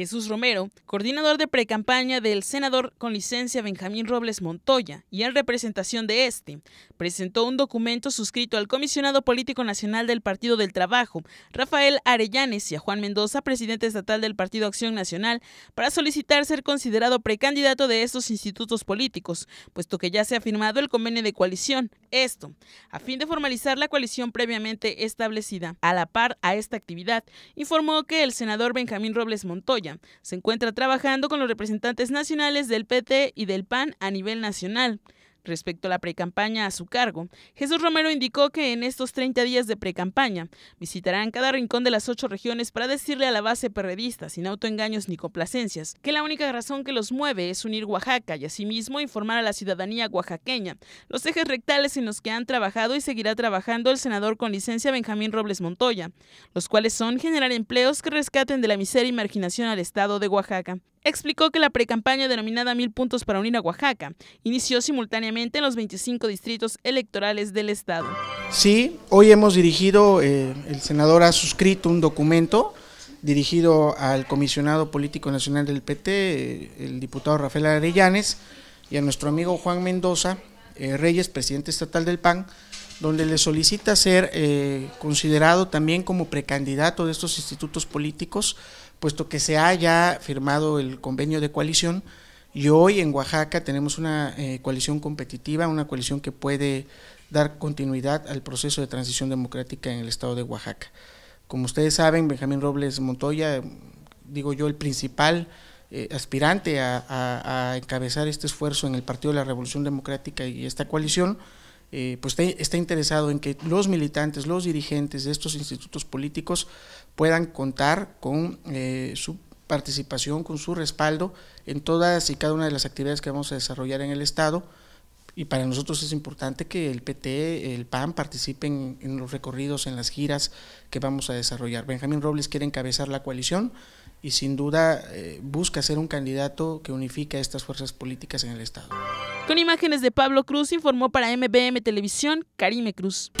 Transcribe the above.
Jesús Romero, coordinador de precampaña del senador con licencia Benjamín Robles Montoya y en representación de este, presentó un documento suscrito al comisionado político nacional del Partido del Trabajo, Rafael Arellanes, y a Juan Mendoza, presidente estatal del Partido Acción Nacional, para solicitar ser considerado precandidato de estos institutos políticos, puesto que ya se ha firmado el convenio de coalición, esto, a fin de formalizar la coalición previamente establecida. A la par a esta actividad, informó que el senador Benjamín Robles Montoya se encuentra trabajando con los representantes nacionales del PT y del PAN a nivel nacional Respecto a la precampaña a su cargo, Jesús Romero indicó que en estos 30 días de precampaña visitarán cada rincón de las ocho regiones para decirle a la base perredista, sin autoengaños ni complacencias, que la única razón que los mueve es unir Oaxaca y asimismo informar a la ciudadanía oaxaqueña los ejes rectales en los que han trabajado y seguirá trabajando el senador con licencia Benjamín Robles Montoya, los cuales son generar empleos que rescaten de la miseria y marginación al estado de Oaxaca explicó que la precampaña denominada Mil Puntos para Unir a Oaxaca inició simultáneamente en los 25 distritos electorales del Estado. Sí, hoy hemos dirigido, eh, el senador ha suscrito un documento dirigido al comisionado político nacional del PT, eh, el diputado Rafael Arellanes, y a nuestro amigo Juan Mendoza eh, Reyes, presidente estatal del PAN, donde le solicita ser eh, considerado también como precandidato de estos institutos políticos, puesto que se ha firmado el convenio de coalición y hoy en Oaxaca tenemos una eh, coalición competitiva, una coalición que puede dar continuidad al proceso de transición democrática en el estado de Oaxaca. Como ustedes saben, Benjamín Robles Montoya, digo yo, el principal eh, aspirante a encabezar este esfuerzo en el Partido de la Revolución Democrática y esta coalición, eh, pues está interesado en que los militantes, los dirigentes de estos institutos políticos puedan contar con eh, su participación, con su respaldo en todas y cada una de las actividades que vamos a desarrollar en el Estado. Y para nosotros es importante que el PT, el PAN participen en los recorridos, en las giras que vamos a desarrollar. Benjamín Robles quiere encabezar la coalición y sin duda eh, busca ser un candidato que unifica estas fuerzas políticas en el Estado. Con imágenes de Pablo Cruz informó para MBM Televisión Karime Cruz.